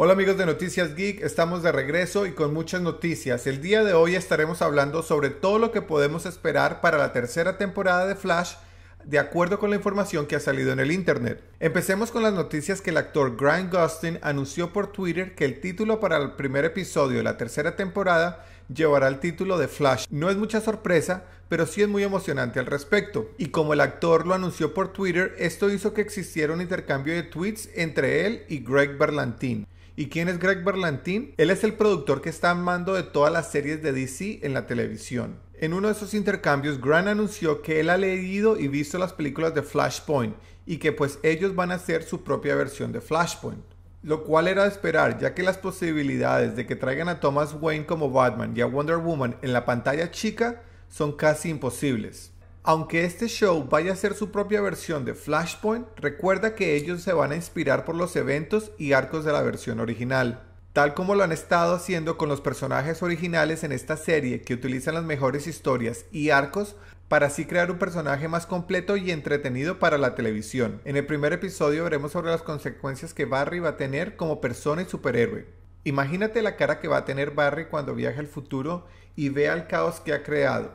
Hola amigos de Noticias Geek, estamos de regreso y con muchas noticias. El día de hoy estaremos hablando sobre todo lo que podemos esperar para la tercera temporada de Flash de acuerdo con la información que ha salido en el Internet. Empecemos con las noticias que el actor Grant Gustin anunció por Twitter que el título para el primer episodio de la tercera temporada llevará el título de Flash. No es mucha sorpresa, pero sí es muy emocionante al respecto. Y como el actor lo anunció por Twitter, esto hizo que existiera un intercambio de tweets entre él y Greg Berlantín. ¿Y quién es Greg Berlantin? Él es el productor que está en mando de todas las series de DC en la televisión. En uno de esos intercambios, Grant anunció que él ha leído y visto las películas de Flashpoint y que pues ellos van a hacer su propia versión de Flashpoint. Lo cual era de esperar, ya que las posibilidades de que traigan a Thomas Wayne como Batman y a Wonder Woman en la pantalla chica son casi imposibles. Aunque este show vaya a ser su propia versión de Flashpoint, recuerda que ellos se van a inspirar por los eventos y arcos de la versión original, tal como lo han estado haciendo con los personajes originales en esta serie que utilizan las mejores historias y arcos para así crear un personaje más completo y entretenido para la televisión. En el primer episodio veremos sobre las consecuencias que Barry va a tener como persona y superhéroe. Imagínate la cara que va a tener Barry cuando viaje al futuro y vea el caos que ha creado.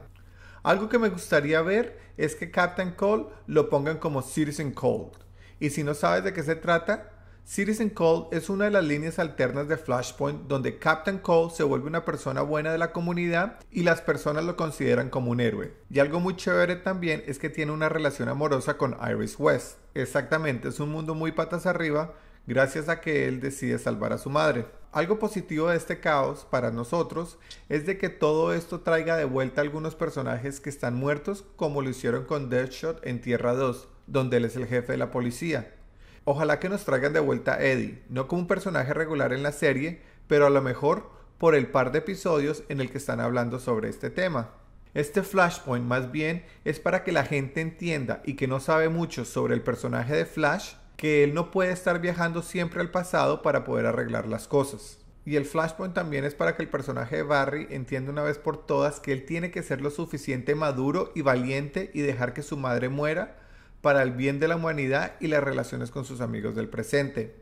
Algo que me gustaría ver es que Captain Cold lo pongan como Citizen Cold. Y si no sabes de qué se trata, Citizen Cold es una de las líneas alternas de Flashpoint donde Captain Cold se vuelve una persona buena de la comunidad y las personas lo consideran como un héroe. Y algo muy chévere también es que tiene una relación amorosa con Iris West. Exactamente, es un mundo muy patas arriba gracias a que él decide salvar a su madre. Algo positivo de este caos para nosotros es de que todo esto traiga de vuelta algunos personajes que están muertos como lo hicieron con Deadshot en Tierra 2, donde él es el jefe de la policía. Ojalá que nos traigan de vuelta a Eddie, no como un personaje regular en la serie, pero a lo mejor por el par de episodios en el que están hablando sobre este tema. Este flashpoint más bien es para que la gente entienda y que no sabe mucho sobre el personaje de Flash, que él no puede estar viajando siempre al pasado para poder arreglar las cosas. Y el flashpoint también es para que el personaje de Barry entienda una vez por todas que él tiene que ser lo suficiente maduro y valiente y dejar que su madre muera para el bien de la humanidad y las relaciones con sus amigos del presente.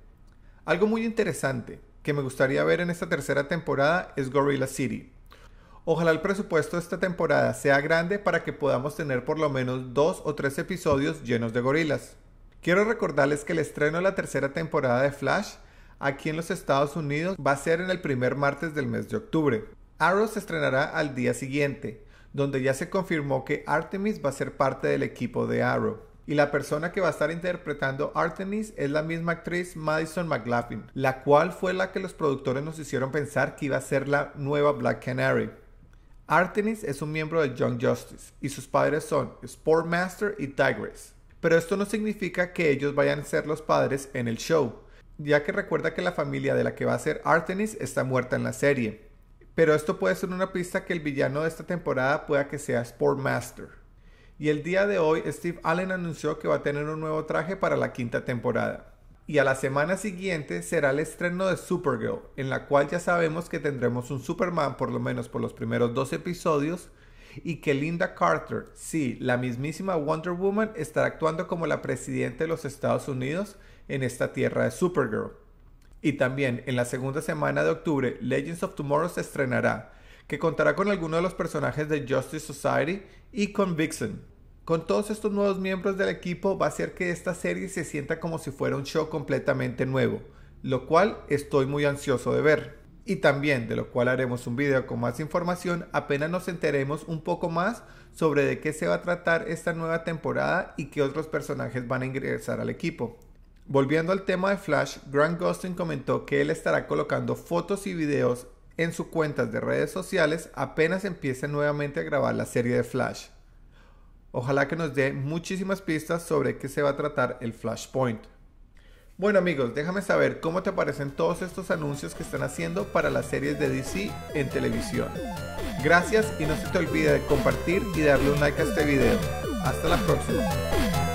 Algo muy interesante que me gustaría ver en esta tercera temporada es Gorilla City. Ojalá el presupuesto de esta temporada sea grande para que podamos tener por lo menos dos o tres episodios llenos de gorilas. Quiero recordarles que el estreno de la tercera temporada de Flash aquí en los Estados Unidos va a ser en el primer martes del mes de octubre. Arrow se estrenará al día siguiente, donde ya se confirmó que Artemis va a ser parte del equipo de Arrow. Y la persona que va a estar interpretando Artemis es la misma actriz Madison McLaughlin, la cual fue la que los productores nos hicieron pensar que iba a ser la nueva Black Canary. Artemis es un miembro de Young Justice y sus padres son Sportmaster y Tigress. Pero esto no significa que ellos vayan a ser los padres en el show, ya que recuerda que la familia de la que va a ser Artemis está muerta en la serie. Pero esto puede ser una pista que el villano de esta temporada pueda que sea Sportmaster. Y el día de hoy Steve Allen anunció que va a tener un nuevo traje para la quinta temporada. Y a la semana siguiente será el estreno de Supergirl, en la cual ya sabemos que tendremos un Superman por lo menos por los primeros dos episodios, y que Linda Carter, sí, la mismísima Wonder Woman, estará actuando como la presidenta de los Estados Unidos en esta tierra de Supergirl. Y también en la segunda semana de octubre, Legends of Tomorrow se estrenará, que contará con algunos de los personajes de Justice Society y con Vixen. Con todos estos nuevos miembros del equipo va a hacer que esta serie se sienta como si fuera un show completamente nuevo, lo cual estoy muy ansioso de ver y también de lo cual haremos un video con más información apenas nos enteremos un poco más sobre de qué se va a tratar esta nueva temporada y qué otros personajes van a ingresar al equipo. Volviendo al tema de Flash, Grant Gustin comentó que él estará colocando fotos y videos en sus cuentas de redes sociales apenas empiece nuevamente a grabar la serie de Flash. Ojalá que nos dé muchísimas pistas sobre qué se va a tratar el Flashpoint. Bueno amigos, déjame saber cómo te parecen todos estos anuncios que están haciendo para las series de DC en televisión. Gracias y no se te olvide de compartir y darle un like a este video. Hasta la próxima.